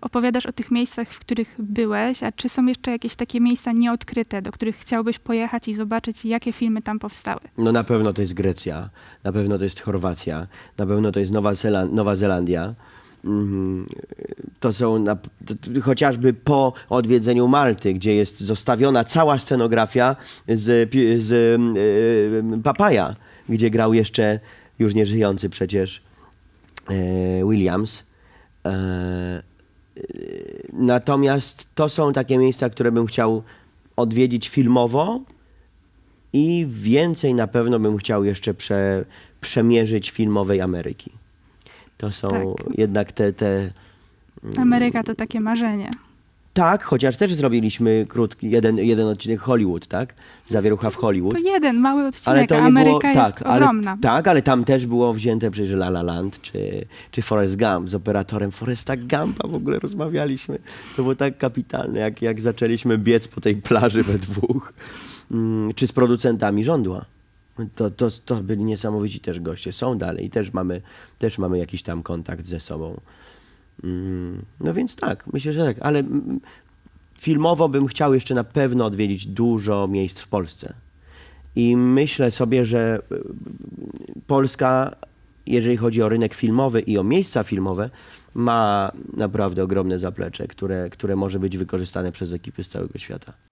opowiadasz o tych miejscach, w których byłeś, a czy są jeszcze jakieś takie miejsca nieodkryte, do których chciałbyś pojechać i zobaczyć, jakie filmy tam powstały? No na pewno to jest Grecja, na pewno to jest Chorwacja, na pewno to jest Nowa, Zeland Nowa Zelandia. Mhm. To są na, to, chociażby po odwiedzeniu Malty, gdzie jest zostawiona cała scenografia z, z y, y, Papaja, gdzie grał jeszcze już nieżyjący przecież e, Williams. E, Natomiast to są takie miejsca, które bym chciał odwiedzić filmowo i więcej na pewno bym chciał jeszcze prze, przemierzyć filmowej Ameryki. To są tak. jednak te, te. Mm, Ameryka to takie marzenie. Tak, chociaż też zrobiliśmy krótki, jeden, jeden odcinek Hollywood, tak? Zawierucha w Hollywood. To jeden mały odcinek, ale to Ameryka było, jest tak, ogromna. Ale, tak, ale tam też było wzięte przecież La La Land czy, czy Forrest Gump. Z operatorem Forresta Gumpa w ogóle rozmawialiśmy. To było tak kapitalne, jak, jak zaczęliśmy biec po tej plaży we dwóch. Mm, czy z producentami rządła. To, to, to byli niesamowici też goście. Są dalej i też mamy, też mamy jakiś tam kontakt ze sobą. Mm, no więc tak, myślę, że tak, ale filmowo bym chciał jeszcze na pewno odwiedzić dużo miejsc w Polsce. I myślę sobie, że e, Polska, jeżeli chodzi o rynek filmowy i o miejsca filmowe, ma naprawdę ogromne zaplecze, które, które może być wykorzystane przez ekipy z całego świata.